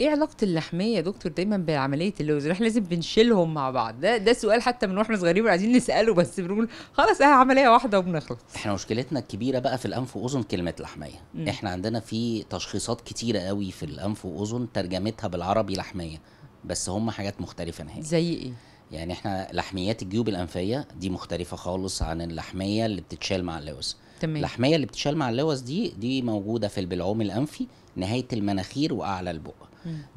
ايه علاقه اللحميه يا دكتور دايما بعمليه اللوز احنا لازم بنشيلهم مع بعض ده ده سؤال حتى من واحنا صغيرين عايزين نساله بس بنقول خلاص اه عمليه واحده وبنخلص احنا مشكلتنا الكبيره بقى في الانف واذن كلمه لحميه م. احنا عندنا في تشخيصات كتيره قوي في الانف واذن ترجمتها بالعربي لحميه بس هم حاجات مختلفه نهائي زي ايه يعني احنا لحميات الجيوب الانفيه دي مختلفه خالص عن اللحميه اللي بتتشال مع اللوز تمام اللحميه اللي بتتشال مع اللوز دي دي موجوده في البلعوم الانفي نهايه المناخير واعلى البق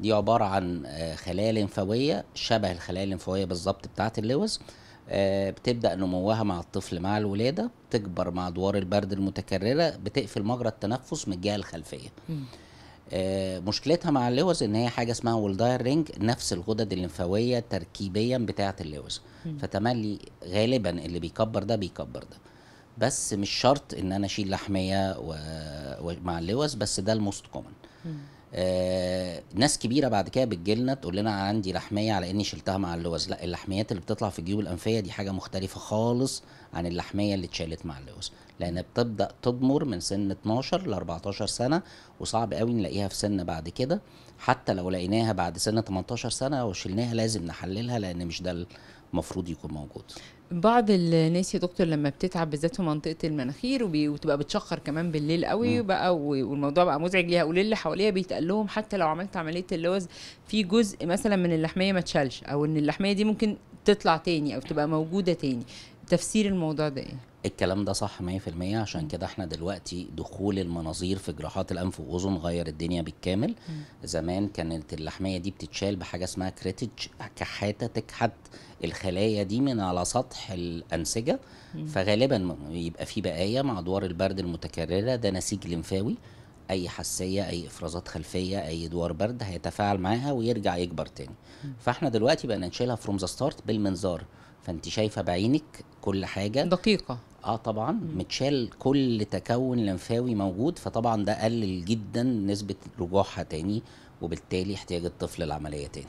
دي عباره عن آه، خلايا لمفاويه شبه الخلايا الليمفاويه بالظبط بتاعه اللوز آه، بتبدا نموها مع الطفل مع الولاده بتكبر مع ادوار البرد المتكرره بتقفل مجرى التنفس من الجهه الخلفيه آه، مشكلتها مع اللوز ان هي حاجه اسمها والداير رينج نفس الغدد الليمفاويه تركيبيا بتاعه اللوز فتملي غالبا اللي بيكبر ده بيكبر ده بس مش شرط ان انا اشيل لحميه و... و... مع اللوز بس ده الموست كومن آه ناس كبيره بعد كده بتجيلنا تقول لنا عندي لحميه على اني شلتها مع اللوز لا اللحميات اللي بتطلع في الجيوب الانفيه دي حاجه مختلفه خالص عن اللحميه اللي اتشالت مع اللوز لان بتبدا تضمر من سن 12 ل 14 سنه وصعب قوي نلاقيها في سن بعد كده حتى لو لقيناها بعد سن 18 سنه وشلناها لازم نحللها لان مش ده المفروض يكون موجود بعض الناس يا دكتور لما بتتعب بالذات في منطقه المناخير وبي... وتبقى بتشخر كمان بالليل قوي بقى و... والموضوع بقى مزعج ليها وللي حواليها بيتقال لهم حتى لو عملت عمليه اللوز في جزء مثلا من اللحميه ما اتشالش او ان اللحميه دي ممكن تطلع تاني او تبقى موجوده تاني تفسير الموضوع ده ايه الكلام ده صح 100% عشان كده احنا دلوقتي دخول المناظير في جراحات الانف والاذن غير الدنيا بالكامل زمان كانت اللحميه دي بتتشال بحاجه اسمها كريتج كحاته تكحت الخلايا دي من على سطح الانسجه فغالبا يبقى في بقايا مع ادوار البرد المتكرره ده نسيج لمفاوي اي حساسيه اي افرازات خلفيه اي دوار برد هيتفاعل معاها ويرجع يكبر تاني فاحنا دلوقتي بقينا نشيلها فروم ذا ستارت بالمنظار فانت شايفه بعينك كل حاجه دقيقه اه طبعا مم. متشال كل تكون لمفاوي موجود فطبعا ده قلل جدا نسبه رجوعها تاني وبالتالي احتياج الطفل للعمليه تاني